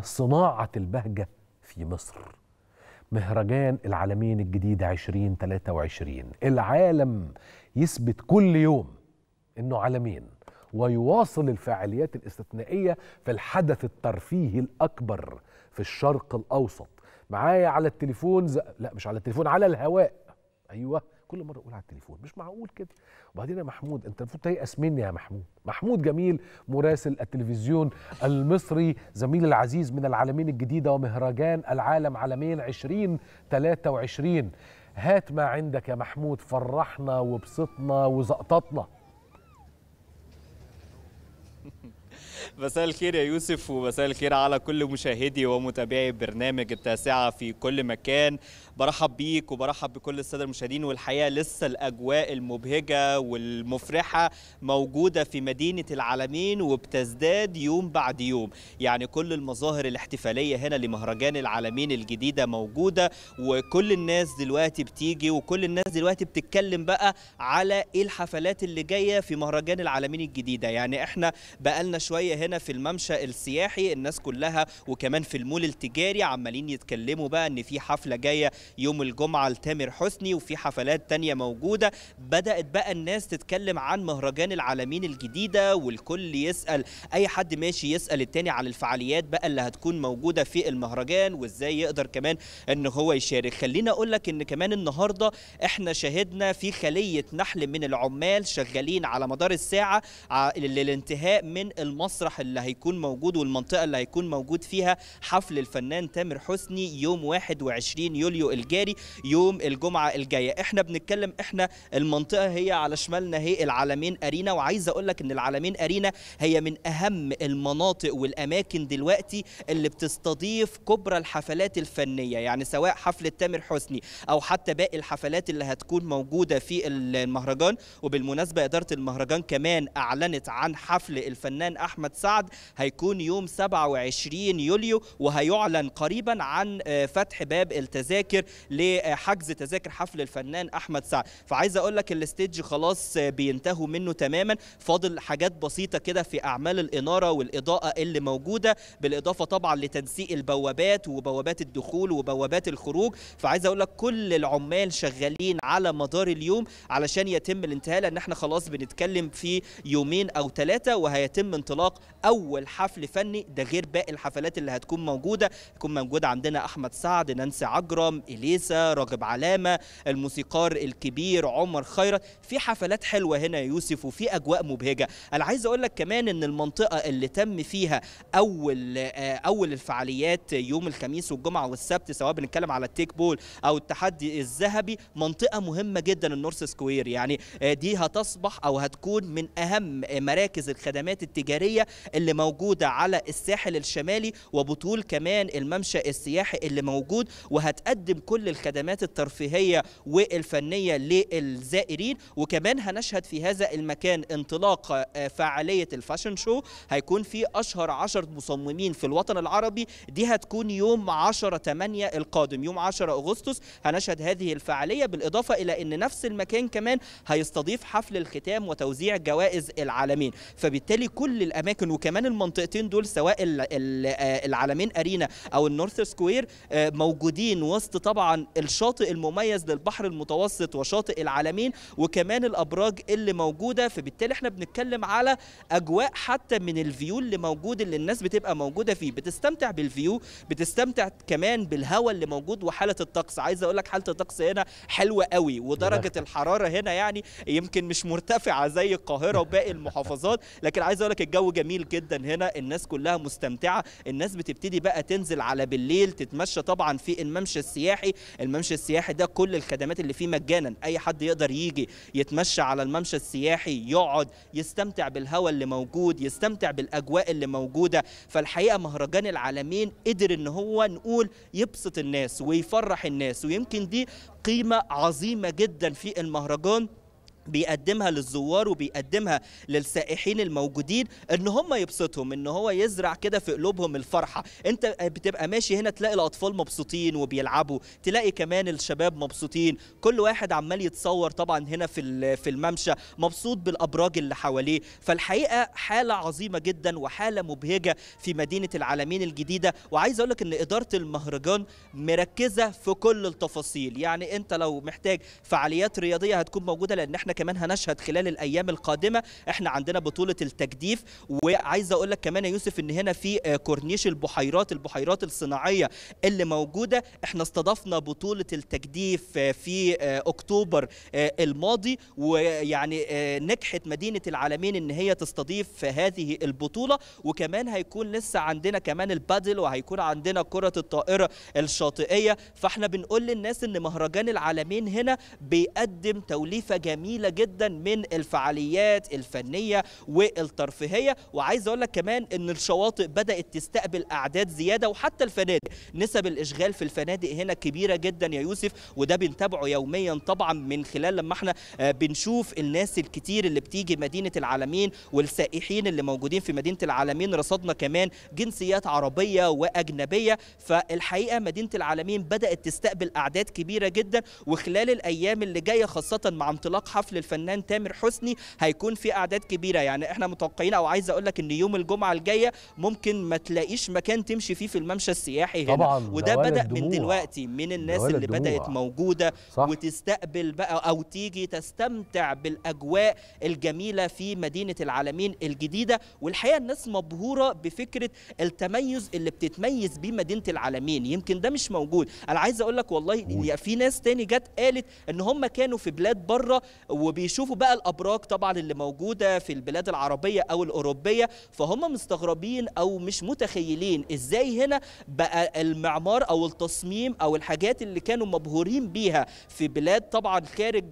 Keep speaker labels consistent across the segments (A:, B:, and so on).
A: صناعة البهجة في مصر مهرجان العالمين الجديد 2023 العالم يثبت كل يوم انه عالمين ويواصل الفعاليات الاستثنائية في الحدث الترفيهي الأكبر في الشرق الأوسط معايا على التليفون ز... لا مش على التليفون على الهواء أيوة كل مره اقول على التليفون مش معقول كده وبعدين يا محمود انت المفروض تيأس مني يا محمود محمود جميل مراسل التلفزيون المصري زميل العزيز من العالمين الجديده ومهرجان العالم عالمين 2023 هات ما عندك يا محمود فرحنا وبسطنا وزقططنا
B: مساء الخير يا يوسف ومساء الخير على كل مشاهدي ومتابعي برنامج التاسعة في كل مكان برحب بيك وبرحب بكل السادة المشاهدين والحقيقة لسه الأجواء المبهجة والمفرحة موجودة في مدينة العالمين وبتزداد يوم بعد يوم يعني كل المظاهر الاحتفالية هنا لمهرجان العالمين الجديدة موجودة وكل الناس دلوقتي بتيجي وكل الناس دلوقتي بتتكلم بقى على ايه الحفلات اللي جاية في مهرجان العالمين الجديدة يعني احنا بقالنا شوية هنا في الممشى السياحي الناس كلها وكمان في المول التجاري عمالين يتكلموا بقى ان في حفله جايه يوم الجمعه لتامر حسني وفي حفلات تانية موجوده بدات بقى الناس تتكلم عن مهرجان العالمين الجديده والكل يسال اي حد ماشي يسال التاني عن الفعاليات بقى اللي هتكون موجوده في المهرجان وازاي يقدر كمان ان هو يشارك خلينا اقول لك ان كمان النهارده احنا شاهدنا في خليه نحل من العمال شغالين على مدار الساعه للانتهاء من المصر المسرح اللي هيكون موجود والمنطقه اللي هيكون موجود فيها حفل الفنان تامر حسني يوم 21 يوليو الجاري يوم الجمعه الجايه احنا بنتكلم احنا المنطقه هي على شمالنا هي العالمين ارينا وعايز اقول لك ان العالمين ارينا هي من اهم المناطق والاماكن دلوقتي اللي بتستضيف كبرى الحفلات الفنيه يعني سواء حفله تامر حسني او حتى باقي الحفلات اللي هتكون موجوده في المهرجان وبالمناسبه اداره المهرجان كمان اعلنت عن حفل الفنان احمد محمد سعد هيكون يوم 27 يوليو وهيعلن قريبا عن آه، فتح باب التذاكر لحجز تذاكر حفل الفنان احمد سعد فعايز اقول لك الاستيدج خلاص آه، بينتهوا منه تماما فاضل حاجات بسيطه كده في اعمال الاناره والاضاءه اللي موجوده بالاضافه طبعا لتنسيق البوابات وبوابات الدخول وبوابات الخروج فعايز اقول لك كل العمال شغالين على مدار اليوم علشان يتم الانتهاء لان احنا خلاص بنتكلم في يومين او ثلاثه وهيتم انطلاق اول حفل فني ده غير باقي الحفلات اللي هتكون موجوده هتكون موجوده عندنا احمد سعد نانسي عجرم اليسا راغب علامه الموسيقار الكبير عمر خيرت في حفلات حلوه هنا يا يوسف وفي اجواء مبهجه انا عايز اقول لك كمان ان المنطقه اللي تم فيها اول آه، اول الفعاليات يوم الخميس والجمعه والسبت سواء بنتكلم على التيك بول او التحدي الذهبي منطقه مهمه جدا النورث سكوير يعني آه، دي هتصبح او هتكون من اهم مراكز الخدمات التجاريه اللي موجودة على الساحل الشمالي وبطول كمان الممشى السياحي اللي موجود وهتقدم كل الخدمات الترفيهية والفنية للزائرين وكمان هنشهد في هذا المكان انطلاق آه، فعالية الفاشن شو هيكون في أشهر عشر مصممين في الوطن العربي دي هتكون يوم 10 8 القادم يوم 10 أغسطس هنشهد هذه الفعالية بالإضافة إلى أن نفس المكان كمان هيستضيف حفل الختام وتوزيع جوائز العالمين فبالتالي كل الأماكن ولكن وكمان المنطقتين دول سواء آه، العالمين ارينا او النورث سكوير آه، موجودين وسط طبعا الشاطئ المميز للبحر المتوسط وشاطئ العالمين وكمان الابراج اللي موجوده فبالتالي احنا بنتكلم على اجواء حتى من الفيو اللي موجود اللي الناس بتبقى موجوده فيه بتستمتع بالفيو بتستمتع كمان بالهواء اللي موجود وحاله الطقس عايز اقول لك حاله الطقس هنا حلوه قوي ودرجه الحراره هنا يعني يمكن مش مرتفعه زي القاهره وباقي المحافظات لكن عايز اقول لك الجو جميل جميل جدا هنا الناس كلها مستمتعه الناس بتبتدي بقى تنزل على بالليل تتمشى طبعا في الممشى السياحي الممشى السياحي ده كل الخدمات اللي فيه مجانا اي حد يقدر يجي يتمشى على الممشى السياحي يقعد يستمتع بالهواء اللي موجود يستمتع بالاجواء اللي موجوده فالحقيقه مهرجان العالمين قدر ان هو نقول يبسط الناس ويفرح الناس ويمكن دي قيمه عظيمه جدا في المهرجان بيقدمها للزوار وبيقدمها للسائحين الموجودين ان هم يبسطهم ان هو يزرع كده في قلوبهم الفرحه انت بتبقى ماشي هنا تلاقي الاطفال مبسوطين وبيلعبوا تلاقي كمان الشباب مبسوطين كل واحد عمال يتصور طبعا هنا في في الممشى مبسوط بالابراج اللي حواليه فالحقيقه حاله عظيمه جدا وحاله مبهجه في مدينه العالمين الجديده وعايز اقول لك ان اداره المهرجان مركزه في كل التفاصيل يعني انت لو محتاج فعاليات رياضيه هتكون موجوده لان احنا كمان هنشهد خلال الايام القادمه احنا عندنا بطوله التجديف وعايز اقول لك كمان يا يوسف ان هنا في آه، كورنيش البحيرات البحيرات الصناعيه اللي موجوده احنا استضفنا بطوله التجديف آه، في آه، اكتوبر الماضي ويعني نجحت مدينه العالمين ان هي تستضيف هذه البطوله وكمان هيكون لسه عندنا كمان البادل وهيكون عندنا كره الطائره الشاطئيه فاحنا بنقول للناس ان مهرجان العالمين هنا بيقدم توليفه جميله جميله جدا من الفعاليات الفنيه والترفيهيه وعايز اقول لك كمان ان الشواطئ بدات تستقبل اعداد زياده وحتى الفنادق نسب الاشغال في الفنادق هنا كبيره جدا يا يوسف وده بنتابعه يوميا طبعا من خلال لما احنا آه، بنشوف الناس الكتير اللي بتيجي مدينه العالمين والسائحين اللي موجودين في مدينه العالمين رصدنا كمان جنسيات عربيه واجنبيه فالحقيقه مدينه العالمين بدات تستقبل اعداد كبيره جدا وخلال الايام اللي جايه خاصه مع انطلاق حفل حفل الفنان تامر حسني هيكون في اعداد كبيره يعني احنا متوقعين او عايز اقول لك ان يوم الجمعه الجايه ممكن ما تلاقيش مكان تمشي فيه في الممشى السياحي هنا طبعا وده بدا الدموع. من دلوقتي من الناس اللي الدموع. بدات موجوده صح. وتستقبل بقى او تيجي تستمتع بالاجواء الجميله في مدينه العالمين الجديده والحقيقه الناس مبهوره بفكره التميز اللي بتتميز بيه مدينه العالمين يمكن ده مش موجود انا عايز اقول لك والله في ناس تاني جت قالت ان هم كانوا في بلاد بره وبيشوفوا بقى الابراج طبعا اللي موجوده في البلاد العربيه او الاوروبيه فهم مستغربين او مش متخيلين ازاي هنا بقى المعمار او التصميم او الحاجات اللي كانوا مبهورين بيها في بلاد طبعا خارج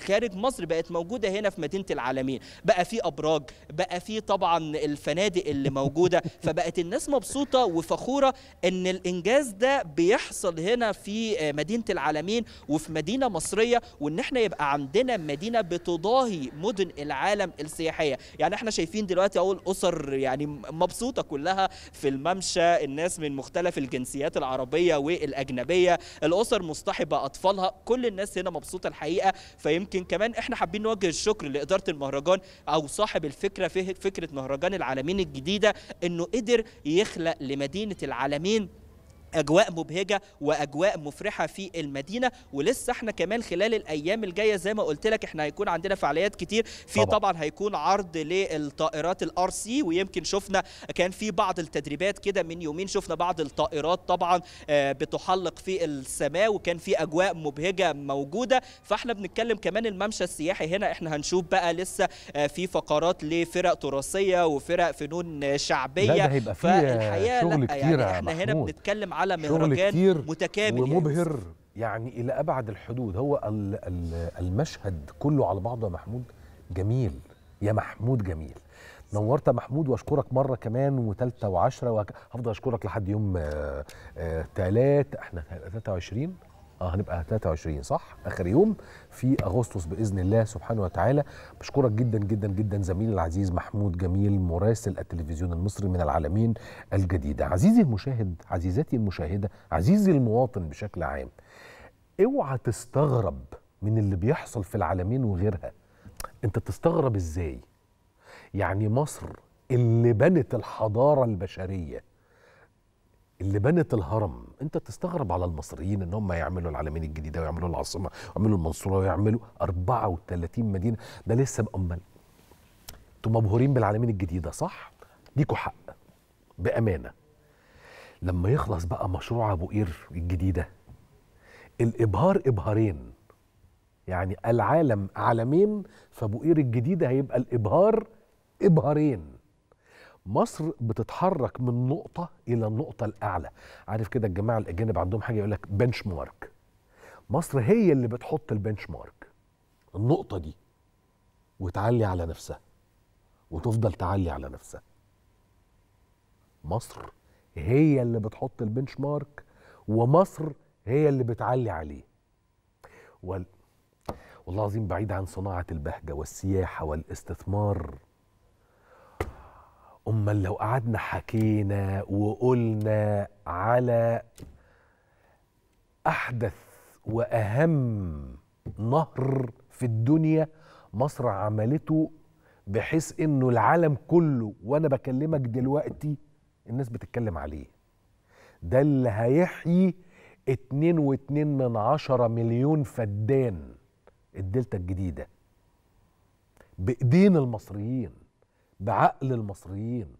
B: خارج مصر بقت موجوده هنا في مدينه العالمين بقى في ابراج بقى في طبعا الفنادق اللي موجوده فبقت الناس مبسوطه وفخوره ان الانجاز ده بيحصل هنا في مدينه العالمين وفي مدينه مصريه وان احنا يبقى عندنا مدينه بتضاهي مدن العالم السياحيه يعني احنا شايفين دلوقتي اول اسر يعني مبسوطه كلها في الممشى الناس من مختلف الجنسيات العربيه والاجنبيه الاسر مصطحبه اطفالها كل الناس هنا مبسوطه الحقيقه فيمكن كمان احنا حابين نوجه الشكر لاداره المهرجان او صاحب الفكره في فكره مهرجان العالمين الجديده انه قدر يخلق لمدينه العالمين اجواء مبهجه واجواء مفرحه في المدينه ولسه احنا كمان خلال الايام الجايه زي ما قلت لك احنا هيكون عندنا فعاليات كتير في طبعا, طبعا هيكون عرض للطائرات الار سي ويمكن شفنا كان في بعض التدريبات كده من يومين شفنا بعض الطائرات طبعا آه، بتحلق في السماء وكان في اجواء مبهجه موجوده فاحنا بنتكلم كمان الممشى السياحي هنا احنا هنشوف بقى لسه آه، في فقرات لفرق تراثيه وفرق فنون شعبيه لا ده هيبقى فيه شغل كتير يعني احنا محمود. هنا بنتكلم على مهرجان متكامل يعني. ومبهر يعني.
A: يعني الى ابعد الحدود هو المشهد كله على بعضه يا محمود جميل يا محمود جميل نورت محمود واشكرك مره كمان وثالثه وعشره وهفضل اشكرك لحد يوم ثلاث آه، آه، احنا 23 اه هنبقى 23 صح اخر يوم في اغسطس باذن الله سبحانه وتعالى بشكرك جدا جدا جدا زميلي العزيز محمود جميل مراسل التلفزيون المصري من العالمين الجديده عزيزي المشاهد عزيزتي المشاهده عزيزي المواطن بشكل عام اوعى تستغرب من اللي بيحصل في العالمين وغيرها انت تستغرب ازاي يعني مصر اللي بنت الحضاره البشريه اللي بنت الهرم انت تستغرب على المصريين ان هم يعملوا العالمين الجديده ويعملوا العاصمه ويعملوا المنصوره ويعملوا 34 مدينه ده لسه مأمل انتوا مبهورين بالعالمين الجديده صح؟ ليكوا حق بامانه لما يخلص بقى مشروع ابو قير الجديده الابهار ابهارين يعني العالم عالمين فابو قير الجديده هيبقى الابهار ابهارين مصر بتتحرك من نقطه الى النقطه الاعلى عارف كده الجماعه الاجانب عندهم حاجه يقول لك بنش مارك مصر هي اللي بتحط البنش مارك النقطه دي وتعلي على نفسها وتفضل تعلي على نفسها مصر هي اللي بتحط البنش مارك ومصر هي اللي بتعلي عليه وال... والله العظيم بعيد عن صناعة البهجة والسياحة والاستثمار امال لو قعدنا حكينا وقلنا على احدث واهم نهر في الدنيا مصر عملته بحيث انه العالم كله وانا بكلمك دلوقتي الناس بتتكلم عليه ده اللي هيحيي اتنين واتنين من عشرة مليون فدان الدلتا الجديدة بإيدين المصريين بعقل المصريين